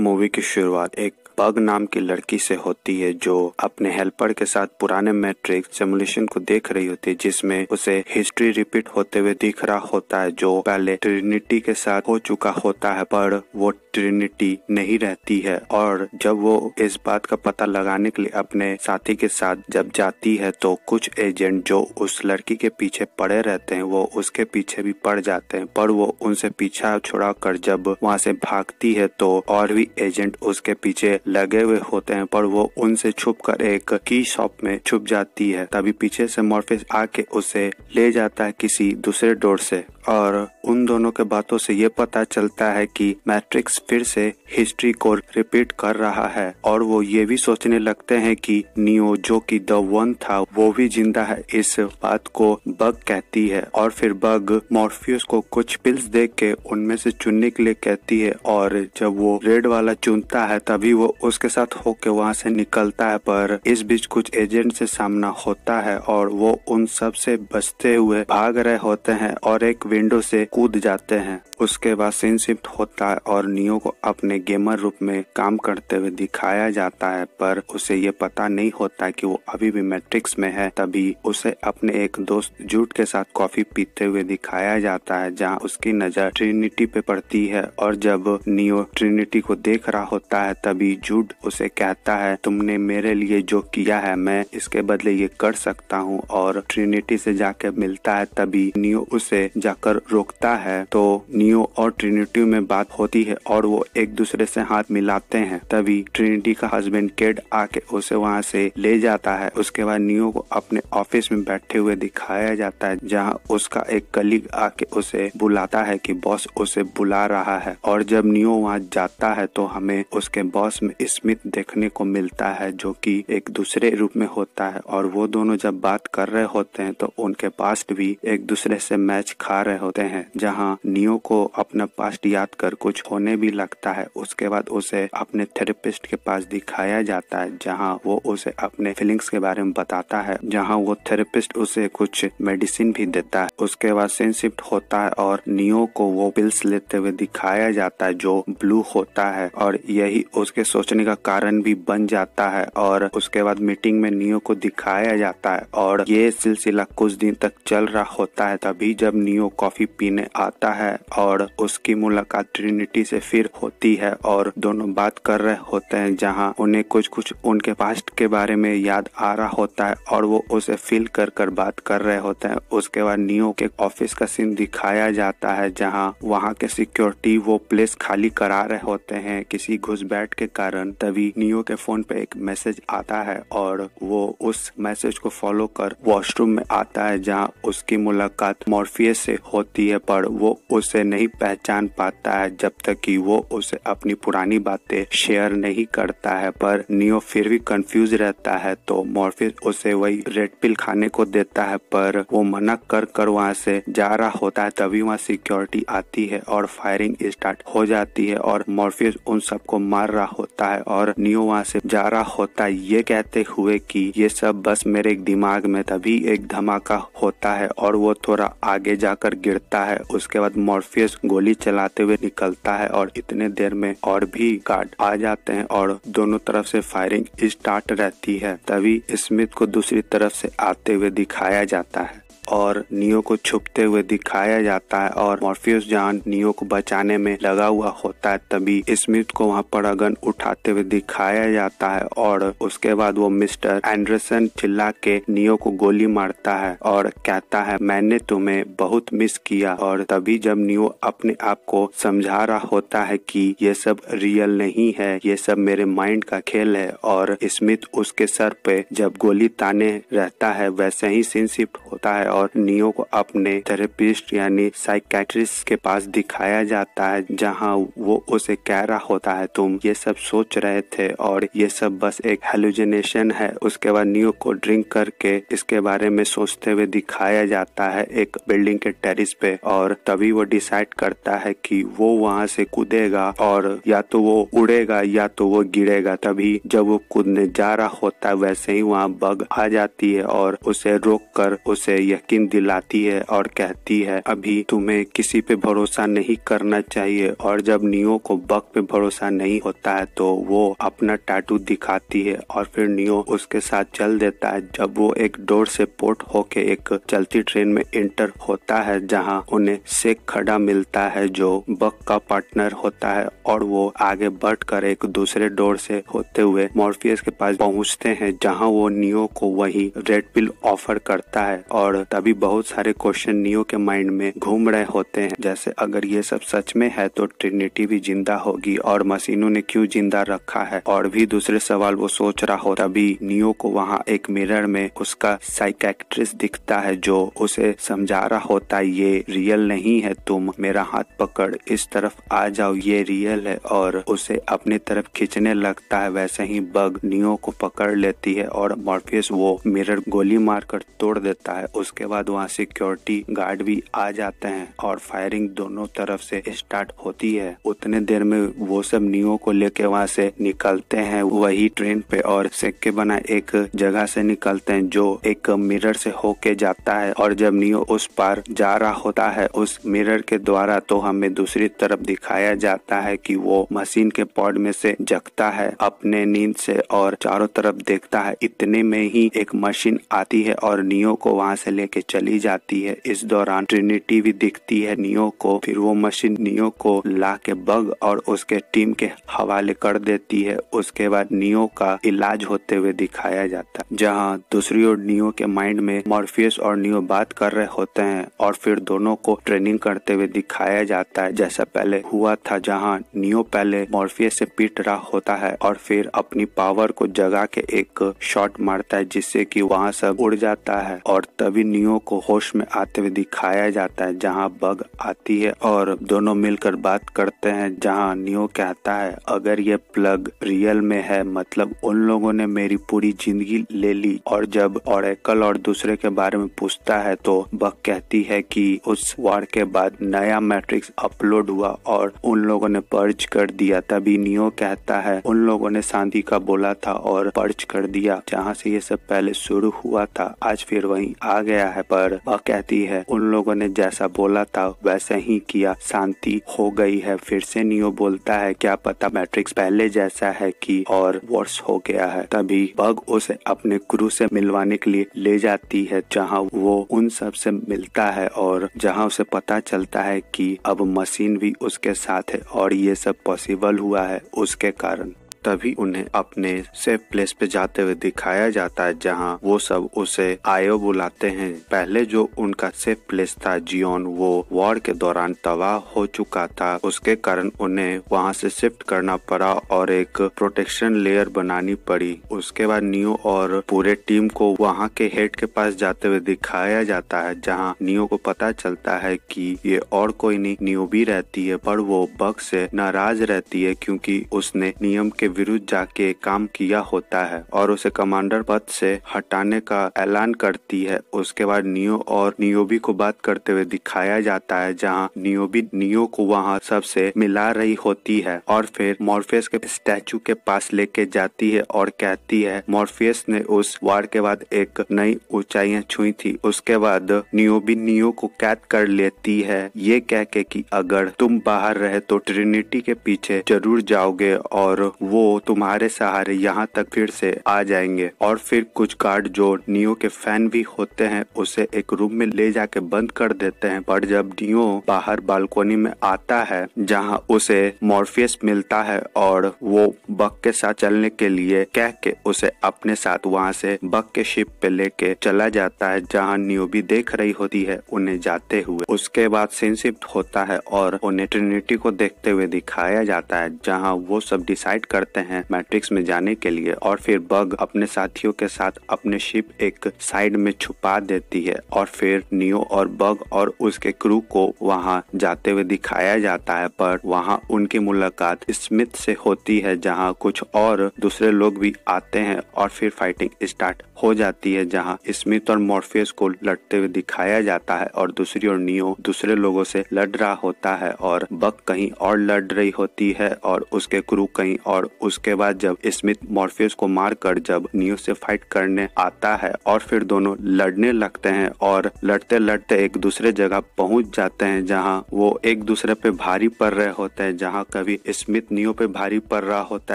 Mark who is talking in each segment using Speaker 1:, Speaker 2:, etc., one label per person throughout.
Speaker 1: movie की शुरुआत एक बग नाम की लड़की से होती है जो अपने हेल्पर के साथ पुराने मैट्रिक सिमुलेशन को देख रही होती है जिसमें उसे हिस्ट्री रिपीट होते हुए दिख रहा होता है जो पहले ट्रिनिटी के साथ हो चुका होता है पर वो ट्रिनिटी नहीं रहती है और जब वो इस बात का पता लगाने के लिए अपने साथी के साथ जब जाती है तो कुछ एजेंट जो उस लड़की के पीछे पड़े रहते हैं वो उसके पीछे भी पड़ जाते हैं पर वो उनसे पीछा छुड़ा कर जब वहाँ से भागती है तो और भी एजेंट उसके पीछे लगे हुए होते हैं पर वो उनसे छुप कर एक की शॉप में छुप जाती है तभी पीछे से मॉर्फिस आके उसे ले जाता है किसी दूसरे डोर से और उन दोनों के बातों से ये पता चलता है कि मैट्रिक्स फिर से हिस्ट्री को रिपीट कर रहा है और वो ये भी सोचने लगते हैं कि नियो जो कि द वन था वो भी जिंदा है इस बात को बग कहती है और फिर बग मॉर्फियस को कुछ पिल्स दे के उनमें से चुनने के लिए कहती है और जब वो रेड वाला चुनता है तभी वो उसके साथ होके वहाँ से निकलता है पर इस बीच कुछ एजेंट से सामना होता है और वो उन सब से बचते हुए भाग रहे होते हैं और एक विंडो से कूद जाते हैं उसके बाद सीन शिफ्ट होता है और नियो को अपने गेमर रूप में काम करते हुए दिखाया जाता है पर उसे ये पता नहीं होता कि वो अभी भी मैट्रिक्स में है तभी उसे अपने एक दोस्त जूट के साथ कॉफी पीते हुए दिखाया जाता है जहाँ उसकी नजर ट्रिनिटी पे पड़ती है और जब नियो ट्रिनिटी को देख रहा होता है तभी जूट उसे कहता है तुमने मेरे लिए जो किया है मैं इसके बदले ये कर सकता हूँ और ट्रिनिटी से जाके मिलता है तभी नियो उसे जाकर आकर रोकता है तो नियो और ट्रिनिटी में बात होती है और वो एक दूसरे से हाथ मिलाते हैं तभी ट्रिनिटी का हस्बैंड केड आके उसे वहाँ से ले जाता है उसके बाद नियो को अपने ऑफिस में बैठे हुए दिखाया जाता है जहाँ उसका एक कलीग आके उसे बुलाता है कि बॉस उसे बुला रहा है और जब नियो वहाँ जाता है तो हमें उसके बॉस में स्मिथ देखने को मिलता है जो कि एक दूसरे रूप में होता है और वो दोनों जब बात कर रहे होते हैं तो उनके पास्ट भी एक दूसरे से मैच खा रहे होते हैं जहाँ नियो को अपना पास्ट याद कर कुछ होने भी लगता है उसके बाद उसे अपने थेरेपिस्ट के पास दिखाया जाता है जहाँ वो उसे अपने फीलिंग्स के बारे में बताता है जहाँ वो थेरेपिस्ट उसे कुछ मेडिसिन भी देता है उसके बाद सेंसिफ्ट होता है और नियो को वो पिल्स लेते हुए दिखाया जाता है जो ब्लू होता है और यही उसके सोचने का कारण भी बन जाता है और उसके बाद मीटिंग में नियो को दिखाया जाता है और ये सिलसिला कुछ दिन तक चल रहा होता है तभी जब नियो कॉफी पीने आता है और उसकी मुलाकात ट्रिनिटी से फिर होती है और दोनों बात कर रहे होते हैं जहाँ उन्हें कुछ कुछ उनके पास्ट के बारे में याद आ रहा होता है और वो उसे फील कर कर बात कर रहे होते हैं उसके बाद नियो के ऑफिस का सीन दिखाया जाता है जहाँ वहाँ के सिक्योरिटी वो प्लेस खाली करा रहे होते हैं किसी बैठ के कारण तभी नियो के फोन पे एक मैसेज आता है और वो उस मैसेज को फॉलो कर वॉशरूम में आता है जहाँ उसकी मुलाकात मॉर्फियस से होती है पर वो उसे नहीं पहचान पाता है जब तक कि वो उसे अपनी पुरानी बातें शेयर नहीं करता है पर नियो फिर भी कंफ्यूज रहता है तो मॉर्फिस उसे वही रेड पिल खाने को देता है पर वो मना कर कर वहाँ से जा रहा होता है तभी वहाँ सिक्योरिटी आती है और फायरिंग स्टार्ट हो जाती है और मोरफिस उन सबको मार रहा होता है और नियो वहाँ से जा रहा होता है ये कहते हुए की ये सब बस मेरे दिमाग में तभी एक धमाका होता है और वो थोड़ा आगे जाकर गिरता है उसके बाद मॉर्फियस गोली चलाते हुए निकलता है और इतने देर में और भी गार्ड आ जाते हैं और दोनों तरफ से फायरिंग स्टार्ट रहती है तभी स्मिथ को दूसरी तरफ से आते हुए दिखाया जाता है और नियो को छुपते हुए दिखाया जाता है और मॉर्फियस जहाँ नियो को बचाने में लगा हुआ होता है तभी स्मिथ को वहाँ पर अगन उठाते हुए दिखाया जाता है और उसके बाद वो मिस्टर एंडरसन चिल्ला के नियो को गोली मारता है और कहता है मैंने तुम्हें बहुत मिस किया और तभी जब नियो अपने आप को समझा रहा होता है कि ये सब रियल नहीं है ये सब मेरे माइंड का खेल है और स्मिथ उसके सर पे जब गोली ताने रहता है वैसे ही सिंसिप होता है और नियो को अपने थेरेपिस्ट यानी साइकेट्रिस्ट के पास दिखाया जाता है जहाँ वो उसे कह रहा होता है तुम ये सब सोच रहे थे और ये सब बस एक हेलुजिनेशन है उसके बाद नियो को ड्रिंक करके इसके बारे में सोचते हुए दिखाया जाता है एक बिल्डिंग के टेरिस पे और तभी वो डिसाइड करता है कि वो वहाँ से कूदेगा और या तो वो उड़ेगा या तो वो गिरेगा तभी जब वो कूदने जा रहा होता है वैसे ही वहाँ बग आ जाती है और उसे रोक कर उसे यह यकीन दिलाती है और कहती है अभी तुम्हें किसी पे भरोसा नहीं करना चाहिए और जब नियो को बक पे भरोसा नहीं होता है तो वो अपना टाटू दिखाती है और फिर नियो उसके साथ चल देता है जब वो एक डोर से पोर्ट होके एक चलती ट्रेन में एंटर होता है जहाँ उन्हें सेक खड़ा मिलता है जो बक का पार्टनर होता है और वो आगे बढ़ कर एक दूसरे डोर से होते हुए मॉर्फियस के पास पहुंचते हैं जहाँ वो नियो को वही रेड पिल ऑफर करता है और अभी बहुत सारे क्वेश्चन नियो के माइंड में घूम रहे होते हैं जैसे अगर ये सब सच में है तो ट्रिनिटी भी जिंदा होगी और मशीनों ने क्यों जिंदा रखा है और भी दूसरे सवाल वो सोच रहा हो तभी नियो को वहाँ एक मिरर में उसका साइकेट्रिस दिखता है जो उसे समझा रहा होता है ये रियल नहीं है तुम मेरा हाथ पकड़ इस तरफ आ जाओ ये रियल है और उसे अपनी तरफ खींचने लगता है वैसे ही बग नियो को पकड़ लेती है और मॉर्फियस वो मिरर गोली मारकर तोड़ देता है उसके उसके बाद वहाँ सिक्योरिटी गार्ड भी आ जाते हैं और फायरिंग दोनों तरफ से स्टार्ट होती है उतने देर में वो सब नियो को लेके वहाँ से निकलते हैं वही ट्रेन पे और सिक्के बना एक जगह से निकलते हैं जो एक मिरर से होके जाता है और जब नियो उस पार जा रहा होता है उस मिरर के द्वारा तो हमें दूसरी तरफ दिखाया जाता है कि वो मशीन के पॉड में से जगता है अपने नींद से और चारों तरफ देखता है इतने में ही एक मशीन आती है और नियो को वहाँ से ले लेके चली जाती है इस दौरान ट्रिनिटी भी दिखती है नियो को फिर वो मशीन नियो को ला के बग और उसके टीम के हवाले कर देती है उसके बाद नियो का इलाज होते हुए दिखाया जाता है जहाँ दूसरी ओर नियो के माइंड में मॉर्फियस और नियो बात कर रहे होते हैं और फिर दोनों को ट्रेनिंग करते हुए दिखाया जाता है जैसा पहले हुआ था जहाँ नियो पहले मॉर्फियस से पीट रहा होता है और फिर अपनी पावर को जगा के एक शॉट मारता है जिससे कि वहाँ सब उड़ जाता है और तभी कंपनियों को होश में आते हुए दिखाया जाता है जहां बग आती है और दोनों मिलकर बात करते हैं जहां नियो कहता है अगर ये प्लग रियल में है मतलब उन लोगों ने मेरी पूरी जिंदगी ले ली और जब ऑरेकल और दूसरे के बारे में पूछता है तो बग कहती है कि उस वार के बाद नया मैट्रिक्स अपलोड हुआ और उन लोगों ने पर्च कर दिया तभी नियो कहता है उन लोगों ने शांति का बोला था और पर्च कर दिया जहाँ से ये सब पहले शुरू हुआ था आज फिर वही आ गया गया है पर वह कहती है उन लोगों ने जैसा बोला था वैसे ही किया शांति हो गई है फिर से नियो बोलता है क्या पता मैट्रिक्स पहले जैसा है कि और वर्ष हो गया है तभी बग उसे अपने गुरु से मिलवाने के लिए ले जाती है जहाँ वो उन सब से मिलता है और जहाँ उसे पता चलता है कि अब मशीन भी उसके साथ है और ये सब पॉसिबल हुआ है उसके कारण तभी उन्हें अपने सेफ प्लेस पे जाते हुए दिखाया जाता है जहाँ वो सब उसे आयो बुलाते हैं पहले जो उनका सेफ प्लेस था जियोन वो वॉर के दौरान तबाह हो चुका था उसके कारण उन्हें वहाँ से शिफ्ट करना पड़ा और एक प्रोटेक्शन लेयर बनानी पड़ी उसके बाद नियो और पूरे टीम को वहाँ के हेड के पास जाते हुए दिखाया जाता है जहाँ नियो को पता चलता है कि ये और कोई नहीं नियो भी रहती है पर वो बग से नाराज रहती है क्योंकि उसने नियम के विरुद्ध जाके काम किया होता है और उसे कमांडर पद से हटाने का ऐलान करती है उसके बाद नियो और नियोबी को बात करते हुए दिखाया जाता है जहाँ नियोबी नियो को वहाँ सबसे मिला रही होती है और फिर मॉर्फियस के स्टैचू के पास लेके जाती है और कहती है मॉर्फियस ने उस वार के बाद एक नई ऊंचाइयां छुई थी उसके बाद नियोबी नियो को कैद कर लेती है ये कह के कि अगर तुम बाहर रहे तो ट्रिनिटी के पीछे जरूर जाओगे और वो वो तुम्हारे सहारे यहाँ तक फिर से आ जाएंगे और फिर कुछ कार्ड जो नियो के फैन भी होते हैं उसे एक रूम में ले जाके बंद कर देते हैं पर जब नियो बाहर बालकोनी में आता है जहाँ उसे मॉर्फियस मिलता है और वो बक के साथ चलने के लिए कह के उसे अपने साथ वहाँ से बक के शिप पे लेके चला जाता है जहाँ नियो भी देख रही होती है उन्हें जाते हुए उसके बाद होता है और उन्हें ट्रिनिटी को देखते हुए दिखाया जाता है जहाँ वो सब डिसाइड कर करते हैं मैट्रिक्स में जाने के लिए और फिर बग अपने साथियों के साथ अपने शिप एक साइड में छुपा देती है और फिर नियो और बग और उसके क्रू को वहाँ जाते हुए दिखाया जाता है पर वहाँ उनकी मुलाकात स्मिथ से होती है जहाँ कुछ और दूसरे लोग भी आते हैं और फिर फाइटिंग स्टार्ट हो जाती है जहाँ स्मिथ और मॉर्फियस को लड़ते हुए दिखाया जाता है और दूसरी ओर नियो दूसरे लोगों से लड़ रहा होता है और बग कहीं और लड़ रही होती है और उसके क्रू कहीं और उसके बाद जब स्मिथ मॉर्फियस को कर जब नियो से फाइट करने आता है और फिर दोनों लड़ने लगते हैं और लड़ते लड़ते एक दूसरे जगह पहुंच जाते हैं जहां वो एक दूसरे पे भारी पड़ रहे होते हैं जहां कभी स्मिथ नियो पे भारी पड़ रहा होता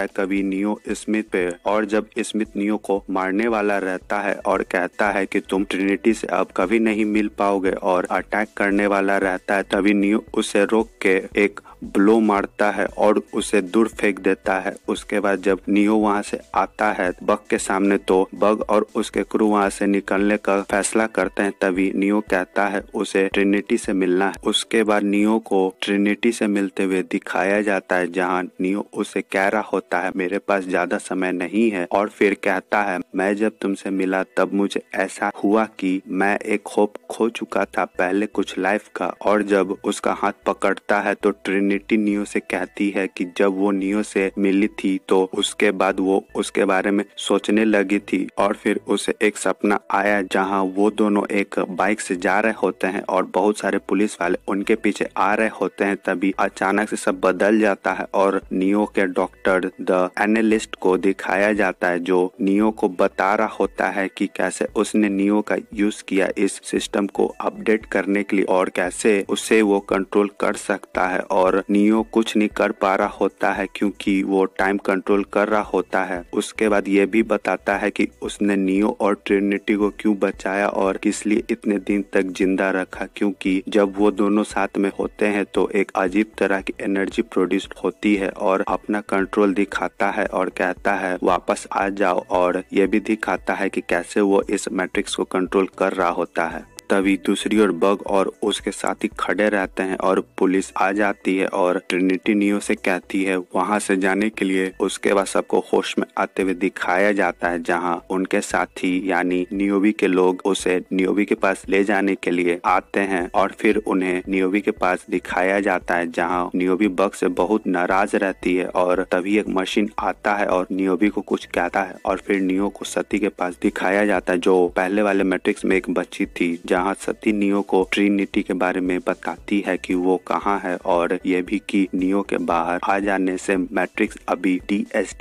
Speaker 1: है कभी नियो स्मिथ पे और जब स्मिथ नियो को मारने वाला रहता है और कहता है कि तुम ट्रिनिटी से अब कभी नहीं मिल पाओगे और अटैक करने वाला रहता है तभी नियो उसे रोक के एक ब्लो मारता है और उसे दूर फेंक देता है उसके बाद जब नियो वहाँ से आता है बग के सामने तो बग और उसके क्रू वहाँ से निकलने का फैसला करते हैं तभी नियो कहता है उसे ट्रिनिटी से मिलना है उसके बाद नियो को ट्रिनिटी से मिलते हुए दिखाया जाता है जहाँ नियो उसे कह रहा होता है मेरे पास ज्यादा समय नहीं है और फिर कहता है मैं जब तुमसे मिला तब मुझे ऐसा हुआ कि मैं एक होप खो चुका था पहले कुछ लाइफ का और जब उसका हाथ पकड़ता है तो ट्रिनिटी यूनिटी नियो से कहती है कि जब वो नियो से मिली थी तो उसके बाद वो उसके बारे में सोचने लगी थी और फिर उसे एक सपना आया जहाँ वो दोनों एक बाइक से जा रहे होते हैं और बहुत सारे पुलिस वाले उनके पीछे आ रहे होते हैं तभी अचानक से सब बदल जाता है और नियो के डॉक्टर द एनालिस्ट को दिखाया जाता है जो नियो को बता रहा होता है कि कैसे उसने नियो का यूज किया इस सिस्टम को अपडेट करने के लिए और कैसे उसे वो कंट्रोल कर सकता है और नियो कुछ नहीं कर पा रहा होता है क्योंकि वो टाइम कंट्रोल कर रहा होता है उसके बाद ये भी बताता है कि उसने नियो और ट्रिनिटी को क्यों बचाया और किस लिए इतने दिन तक जिंदा रखा क्योंकि जब वो दोनों साथ में होते हैं तो एक अजीब तरह की एनर्जी प्रोड्यूस होती है और अपना कंट्रोल दिखाता है और कहता है वापस आ जाओ और ये भी दिखाता है कि कैसे वो इस मैट्रिक्स को कंट्रोल कर रहा होता है तभी दूसरी ओर बग और उसके साथी खड़े रहते हैं और पुलिस आ जाती है और ट्रिनिटी नियो से कहती है वहां से जाने के लिए उसके बाद सबको होश में आते हुए दिखाया जाता है जहां उनके साथी यानी नियोबी के लोग उसे नियोबी के पास ले जाने के लिए आते हैं और फिर उन्हें नियोबी के पास दिखाया जाता है जहाँ नियोबी बग से बहुत नाराज रहती है और तभी एक मशीन आता है और नियोबी को कुछ कहता है और फिर नियो को सती के पास दिखाया जाता है जो पहले वाले मैट्रिक्स में एक बच्ची थी जहां सती नियो को ट्रिनिटी के बारे में बताती है कि वो कहाँ है और ये भी कि नियो के बाहर आ जाने से मैट्रिक्स अभी एस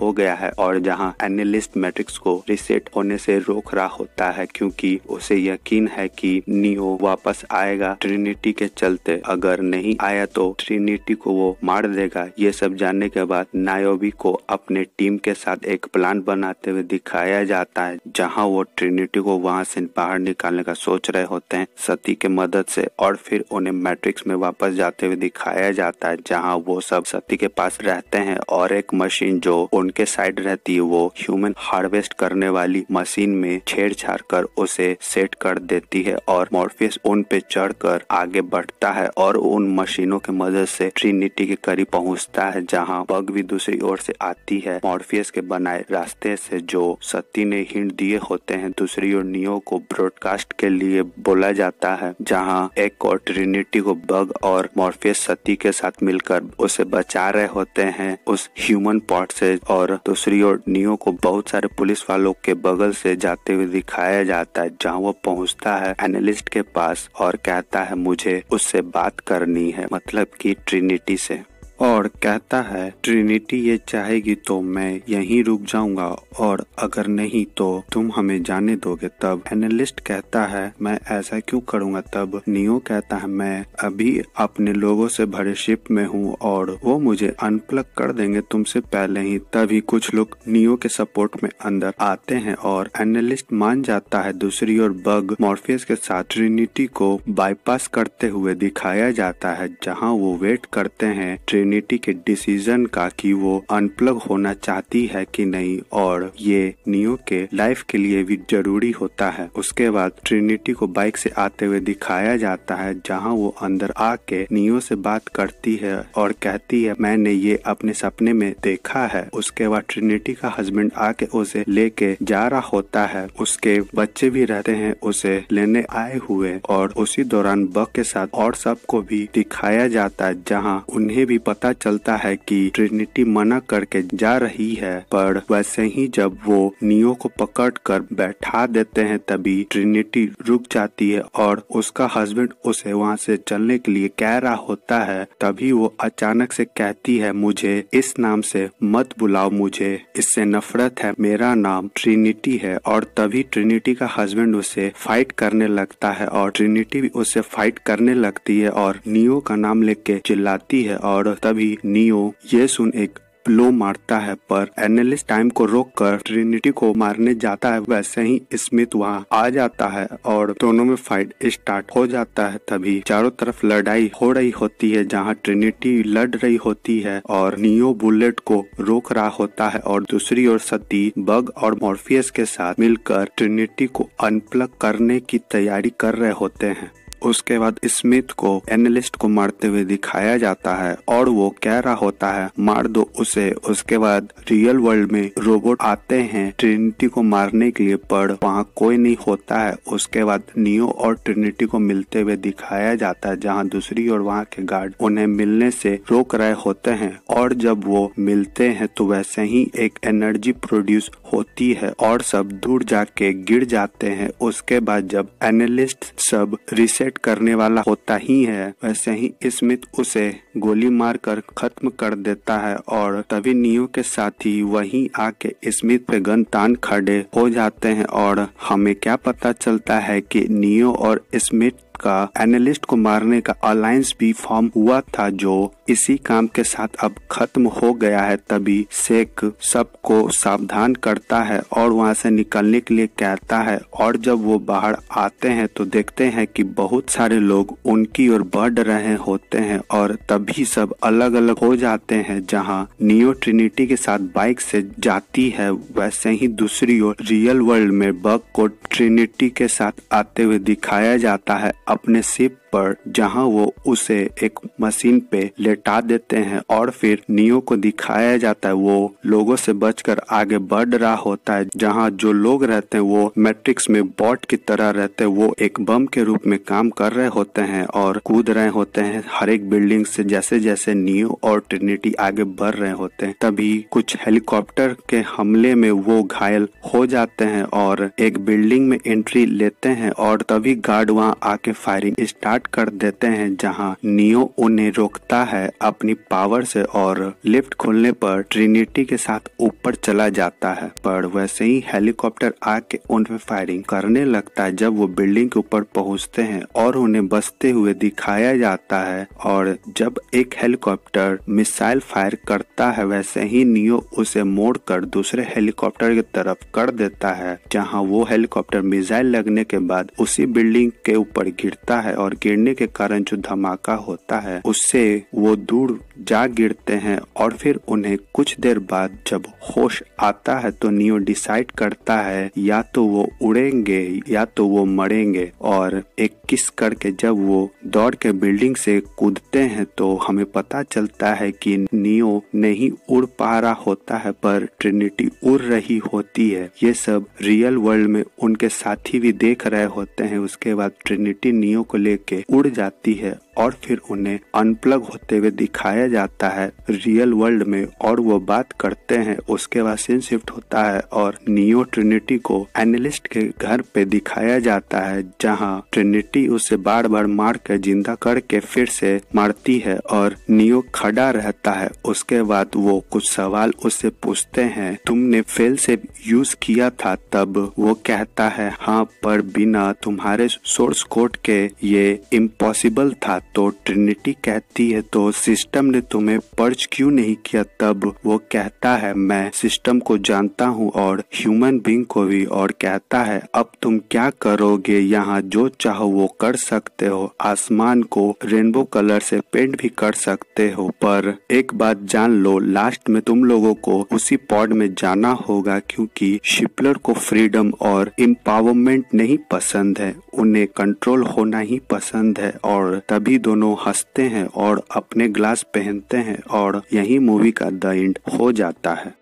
Speaker 1: हो गया है और जहां एनालिस्ट मैट्रिक्स को रिसेट होने से रोक रहा होता है क्योंकि उसे यकीन है कि नियो वापस आएगा ट्रिनिटी के चलते अगर नहीं आया तो ट्रिनिटी को वो मार देगा ये सब जानने के बाद नायोबी को अपने टीम के साथ एक प्लान बनाते हुए दिखाया जाता है जहाँ वो ट्रिनिटी को वहाँ से बाहर निकालने का सोच सोच रहे होते हैं सती के मदद से और फिर उन्हें मैट्रिक्स में वापस जाते हुए दिखाया जाता है जहाँ वो सब सती के पास रहते हैं और एक मशीन जो उनके साइड रहती है वो ह्यूमन हार्वेस्ट करने वाली मशीन में छेड़छाड़ कर उसे सेट कर देती है और मॉर्फियस उन पे चढ़कर आगे बढ़ता है और उन मशीनों के मदद से ट्रिनिटी के करीब पहुंचता है जहाँ पग भी दूसरी ओर से आती है मॉर्फियस के बनाए रास्ते से जो सती ने हिंट दिए होते हैं दूसरी ओर नियो को ब्रॉडकास्ट के लिए लिए बोला जाता है जहाँ एक और ट्रिनिटी को बग और मॉर्फियस सती के साथ मिलकर उसे बचा रहे होते हैं उस ह्यूमन पॉट से और दूसरी ओर नियो को बहुत सारे पुलिस वालों के बगल से जाते हुए दिखाया जाता है जहाँ वो पहुँचता है एनालिस्ट के पास और कहता है मुझे उससे बात करनी है मतलब की ट्रिनिटी से और कहता है ट्रिनिटी ये चाहेगी तो मैं यहीं रुक जाऊंगा और अगर नहीं तो तुम हमें जाने दोगे तब एनालिस्ट कहता है मैं ऐसा क्यों करूंगा तब नियो कहता है मैं अभी अपने लोगों से भरे शिप में हूँ और वो मुझे अनप्लग कर देंगे तुमसे पहले ही तभी कुछ लोग नियो के सपोर्ट में अंदर आते हैं और एनालिस्ट मान जाता है दूसरी ओर बग मॉर्फियस के साथ ट्रिनिटी को बाईपास करते हुए दिखाया जाता है जहाँ वो वेट करते हैं ट्रेन कम्युनिटी के डिसीजन का कि वो अनप्लग होना चाहती है कि नहीं और ये नियो के लाइफ के लिए भी जरूरी होता है उसके बाद ट्रिनिटी को बाइक से आते हुए दिखाया जाता है जहाँ वो अंदर आके नियो से बात करती है और कहती है मैंने ये अपने सपने में देखा है उसके बाद ट्रिनिटी का हस्बैंड आके उसे लेके जा रहा होता है उसके बच्चे भी रहते हैं उसे लेने आए हुए और उसी दौरान बक के साथ और सबको भी दिखाया जाता है जहाँ उन्हें भी पता पता चलता है कि ट्रिनिटी मना करके जा रही है पर वैसे ही जब वो नियो को पकड़ कर बैठा देते हैं तभी ट्रिनिटी रुक जाती है और उसका हस्बैंड उसे वहाँ से चलने के लिए कह रहा होता है तभी वो अचानक से कहती है मुझे इस नाम से मत बुलाओ मुझे इससे नफरत है मेरा नाम ट्रिनिटी है और तभी ट्रिनिटी का हस्बैंड उसे फाइट करने लगता है और ट्रिनिटी भी उसे फाइट करने लगती है और नियो का नाम लेके चिल्लाती है और तभी तभी नियो ये सुन एक लो मारता है पर एनालिस्ट टाइम को रोककर ट्रिनिटी को मारने जाता है वैसे ही स्मिथ वहाँ आ जाता है और दोनों में फाइट स्टार्ट हो जाता है तभी चारों तरफ लड़ाई हो रही होती है जहाँ ट्रिनिटी लड़ रही होती है और नियो बुलेट को रोक रहा होता है और दूसरी ओर सती बग और मॉर्फियस के साथ मिलकर ट्रिनिटी को अनप्लग करने की तैयारी कर रहे होते हैं उसके बाद स्मिथ को एनालिस्ट को मारते हुए दिखाया जाता है और वो कह रहा होता है मार दो उसे उसके बाद रियल वर्ल्ड में रोबोट आते हैं ट्रिनिटी को मारने के लिए पर वहाँ कोई नहीं होता है उसके बाद नियो और ट्रिनिटी को मिलते हुए दिखाया जाता है जहाँ दूसरी और वहाँ के गार्ड उन्हें मिलने से रोक रहे होते हैं और जब वो मिलते हैं तो वैसे ही एक एनर्जी प्रोड्यूस होती है और सब दूर जाके गिर जाते हैं उसके बाद जब एनालिस्ट सब रिसेट सेट करने वाला होता ही है वैसे ही स्मिथ उसे गोली मारकर खत्म कर देता है और तभी नियो के साथी वहीं आके स्मिथ पे गन तान खड़े हो जाते हैं और हमें क्या पता चलता है कि नियो और स्मिथ का एनालिस्ट को मारने का अलायंस भी फॉर्म हुआ था जो इसी काम के साथ अब खत्म हो गया है तभी शेख सबको सावधान करता है और वहां से निकलने के लिए कहता है और जब वो बाहर आते हैं तो देखते हैं कि बहुत सारे लोग उनकी ओर बढ़ रहे होते हैं और तभी सब अलग अलग हो जाते हैं जहां नियो ट्रिनिटी के साथ बाइक से जाती है वैसे ही दूसरी ओर रियल वर्ल्ड में बग को ट्रिनिटी के साथ आते हुए दिखाया जाता है अपने से पर जहां वो उसे एक मशीन पे लेटा देते हैं और फिर नियो को दिखाया जाता है वो लोगों से बचकर आगे बढ़ रहा होता है जहां जो लोग रहते हैं वो मैट्रिक्स में बॉट की तरह रहते हैं वो एक बम के रूप में काम कर रहे होते हैं और कूद रहे होते हैं हर एक बिल्डिंग से जैसे जैसे नियो और ट्रिनिटी आगे बढ़ रहे होते हैं तभी कुछ हेलीकॉप्टर के हमले में वो घायल हो जाते हैं और एक बिल्डिंग में एंट्री लेते हैं और तभी गार्ड वहाँ आके फायरिंग स्टार्ट स्टार्ट कर देते हैं जहां नियो उन्हें रोकता है अपनी पावर से और लिफ्ट खोलने पर ट्रिनिटी के साथ ऊपर चला जाता है पर वैसे ही हेलीकॉप्टर आके उन पर फायरिंग करने लगता है जब वो बिल्डिंग के ऊपर पहुंचते हैं और उन्हें बसते हुए दिखाया जाता है और जब एक हेलीकॉप्टर मिसाइल फायर करता है वैसे ही नियो उसे मोड़ कर दूसरे हेलीकॉप्टर की तरफ कर देता है जहां वो हेलीकॉप्टर मिसाइल लगने के बाद उसी बिल्डिंग के ऊपर गिरता है और गिर गिरने के कारण जो धमाका होता है उससे वो दूर जा गिरते हैं और फिर उन्हें कुछ देर बाद जब होश आता है तो नियो डिसाइड करता है या तो वो उड़ेंगे या तो वो मरेंगे और एक किस करके जब वो दौड़ के बिल्डिंग से कूदते हैं तो हमें पता चलता है कि नियो नहीं उड़ पा रहा होता है पर ट्रिनिटी उड़ रही होती है ये सब रियल वर्ल्ड में उनके साथी भी देख रहे होते हैं उसके बाद ट्रिनिटी नियो को लेके उड़ जाती है और फिर उन्हें अनप्लग होते हुए दिखाया जाता है रियल वर्ल्ड में और वो बात करते हैं उसके बाद सीन शिफ्ट होता है और नियो ट्रिनिटी को एनालिस्ट के घर पे दिखाया जाता है जहाँ ट्रिनिटी उसे बार बार मार कर जिंदा करके फिर से मारती है और नियो खड़ा रहता है उसके बाद वो कुछ सवाल उससे पूछते हैं तुमने फेल से यूज किया था तब वो कहता है हाँ पर बिना तुम्हारे सोर्स कोड के ये इम्पॉसिबल था तो ट्रिनिटी कहती है तो सिस्टम ने तुम्हें पर्ज क्यों नहीं किया तब वो कहता है मैं सिस्टम को जानता हूँ और ह्यूमन बींग को भी और कहता है अब तुम क्या करोगे यहाँ जो चाहो वो कर सकते हो आसमान को रेनबो कलर से पेंट भी कर सकते हो पर एक बात जान लो लास्ट में तुम लोगों को उसी पॉड में जाना होगा क्योंकि शिपलर को फ्रीडम और इम्पावरमेंट नहीं पसंद है उन्हें कंट्रोल होना ही पसंद है और तभी सभी दोनों हंसते हैं और अपने ग्लास पहनते हैं और यही मूवी का द एंड हो जाता है